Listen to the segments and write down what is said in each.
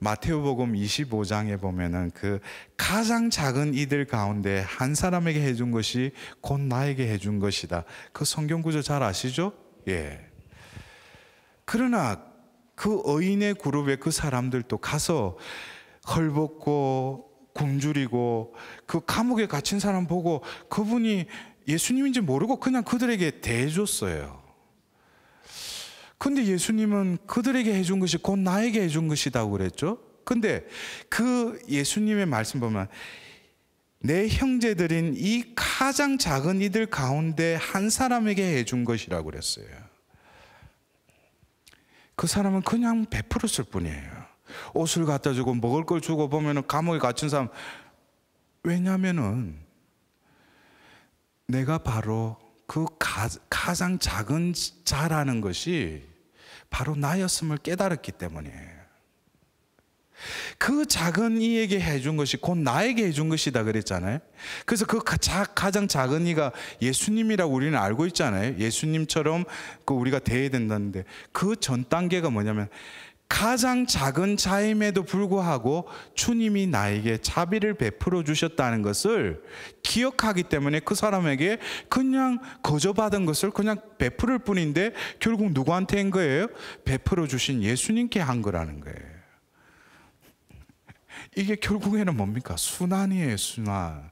마태오복음 25장에 보면은 그 가장 작은 이들 가운데 한 사람에게 해준 것이 곧 나에게 해준 것이다. 그 성경 구절 잘 아시죠? 예. 그러나 그 어인의 그룹에 그 사람들도 가서 헐벗고 굶주리고 그 감옥에 갇힌 사람 보고 그분이 예수님인지 모르고 그냥 그들에게 대해줬어요. 근데 예수님은 그들에게 해준 것이 곧 나에게 해준 것이다 그랬죠. 근데 그 예수님의 말씀 보면 내 형제들인 이 가장 작은 이들 가운데 한 사람에게 해준 것이라고 그랬어요. 그 사람은 그냥 베풀었을 뿐이에요. 옷을 갖다 주고 먹을 걸 주고 보면은 감옥에 갇힌 사람 왜냐면은 내가 바로 그 가, 장 작은 자라는 것이 바로 나였음을 깨달았기 때문이에요. 그 작은 이에게 해준 것이 곧 나에게 해준 것이다 그랬잖아요. 그래서 그 가장 작은 이가 예수님이라고 우리는 알고 있잖아요. 예수님처럼 그 우리가 대해야 된다는데 그 전 단계가 뭐냐면 가장 작은 자임에도 불구하고 주님이 나에게 자비를 베풀어 주셨다는 것을 기억하기 때문에 그 사람에게 그냥 거저받은 것을 그냥 베풀을 뿐인데 결국 누구한테 한 거예요? 베풀어 주신 예수님께 한 거라는 거예요. 이게 결국에는 뭡니까? 순환이에요, 순환.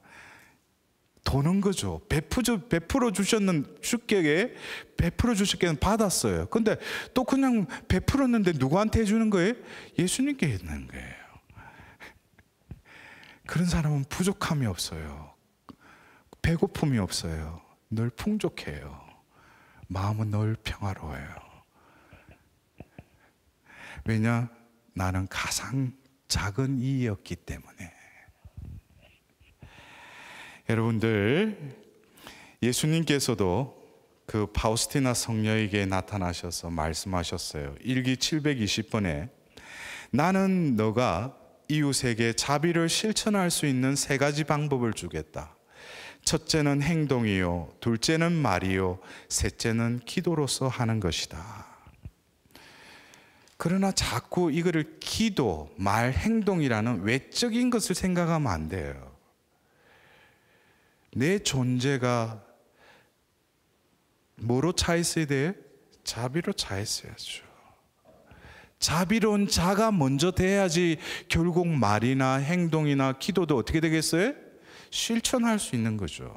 도는 거죠. 베푸죠, 베풀어 주셨는 주께 베풀어 주셨기 받았어요. 근데 또 그냥 베풀었는데 누구한테 해주는 거예요? 예수님께 있는 거예요. 그런 사람은 부족함이 없어요. 배고픔이 없어요. 늘 풍족해요. 마음은 늘 평화로워요. 왜냐? 나는 가장 작은 이였기 때문에. 여러분들 예수님께서도 그 파우스티나 성녀에게 나타나셔서 말씀하셨어요. 일기 720번에 나는 너가 이웃에게 자비를 실천할 수 있는 세 가지 방법을 주겠다. 첫째는 행동이요, 둘째는 말이요, 셋째는 기도로서 하는 것이다. 그러나 자꾸 이거를 기도, 말, 행동이라는 외적인 것을 생각하면 안 돼요. 내 존재가 뭐로 차 있어야 돼? 자비로 차 있어야죠. 자비로운 자가 먼저 돼야지 결국 말이나 행동이나 기도도 어떻게 되겠어요? 실천할 수 있는 거죠.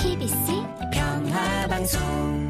PBC 평화방송